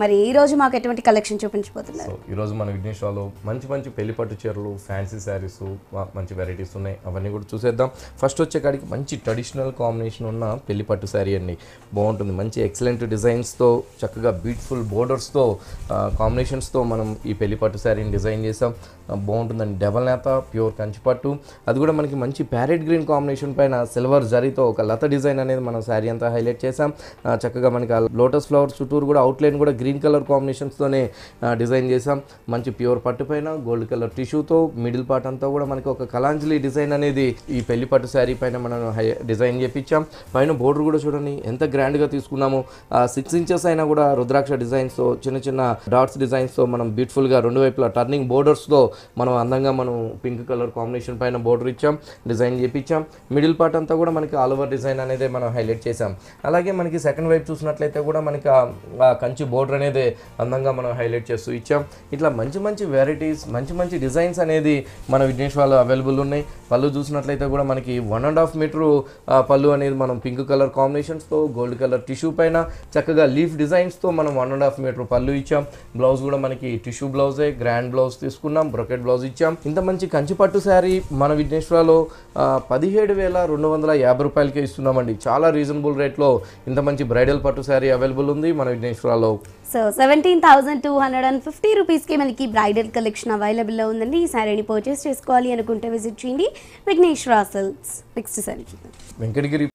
మరి ఈ రోజు మాకు ఎటువంటి కలెక్షన్ చూపించబోతున్నారు ఈ ఈరోజు మన విఘ్నేశ్వరలో మంచి మంచి పెళ్లి పట్టు చీరలు ఫ్యాన్సీ శారీస్ మంచి వెరైటీస్ ఉన్నాయి అవన్నీ కూడా చూసేద్దాం ఫస్ట్ వచ్చే కాడికి మంచి ట్రెడిషనల్ కాంబినేషన్ ఉన్న పెళ్లి పట్టు శారీ అండి బాగుంటుంది మంచి ఎక్సలెంట్ డిజైన్స్తో చక్కగా బ్యూటిఫుల్ బోర్డర్స్తో కాంబినేషన్స్తో మనం ఈ పెళ్లి పట్టు శారీని డిజైన్ చేసాం బాగుంటుందండి డబల్ నేత ప్యూర్ కంచిపట్టు అది కూడా మనకి మంచి ప్యారెట్ గ్రీన్ కాంబినేషన్ పైన సిల్వర్ జరీతో ఒక లత డిజైన్ అనేది మనం శారీ అంతా హైలైట్ చేసాం చక్కగా మనకి లోటస్ ఫ్లవర్ చుట్టూరు కూడా అవుట్లైన్ కూడా గ్రీన్ కలర్ కాంబినేషన్స్తోనే డిజైన్ చేసాం మంచి ప్యూర్ పట్టు పైన గోల్డ్ కలర్ టిష్యూతో మిడిల్ పార్ట్ అంతా కూడా మనకి ఒక కలాంజలి డిజైన్ అనేది ఈ పెళ్లి పట్టు శారీ పైన మనం డిజైన్ చేపించాం పైన బోర్డర్ కూడా చూడండి ఎంత గ్రాండ్గా తీసుకున్నాము సిక్స్ ఇంచెస్ అయినా కూడా రుద్రాక్ష డిజైన్స్తో చిన్న చిన్న డాట్స్ డిజైన్స్తో మనం బ్యూటిఫుల్గా రెండు వైపులా టర్నింగ్ బోర్డర్స్తో మనం అందంగా మనం పింక్ కలర్ కాంబినేషన్ పైన బోర్డర్ ఇచ్చాం డిజైన్ చేపించాం మిడిల్ పార్ట్ అంతా కూడా మనకి ఆల్ ఓవర్ డిజైన్ అనేది మనం హైలైట్ చేసాం అలాగే మనకి సెకండ్ వైపు చూసినట్లయితే కూడా మనకి కంచి బోర్డర్ బోర్డర్ అనేది అందంగా మనం హైలైట్ చేస్తూ ఇచ్చాం ఇట్లా మంచి మంచి వెరైటీస్ మంచి మంచి డిజైన్స్ అనేది మన విఘ్నేష్ వాళ్ళు అవైలబుల్ ఉన్నాయి పళ్ళు చూసినట్లయితే కూడా మనకి వన్ అండ్ హాఫ్ మీటరు పళ్ళు అనేది మనం పింక్ కలర్ కాంబినేషన్స్తో గోల్డ్ కలర్ టిష్యూ పైన చక్కగా లీఫ్ డిజైన్స్తో మనం వన్ అండ్ హాఫ్ మీటర్ పళ్ళు ఇచ్చాం బ్లౌజ్ కూడా మనకి టిష్యూ బ్లౌజే గ్రాండ్ బ్లౌజ్ తీసుకున్నాం బ్రొకెట్ బ్లౌజ్ ఇచ్చాం ఇంత మంచి కంచి పట్టు శారీ మన విఘ్నేశ్వరలో పదిహేడు వేల రెండు వందల యాభై రూపాయలకే ఇస్తున్నామండి చాలా రీజనబుల్ రేట్లో ఇంత మంచి బ్రైడల్ పట్టు శారీ అవైలబుల్ ఉంది మన విఘ్నేశ్వరలో so seventeen thousand two hundred and fifty రూపీస్కి మనకి బ్రైడల్ కలెక్షన్ అవైలబుల్లో ఉందండి ఈ శారీని పర్చేస్ చేసుకోవాలి అనుకుంటే విజిట్ చేయండి విఘ్నేశ్వర సిల్క్స్ నెక్స్ట్ శారీ వెంకటగిరి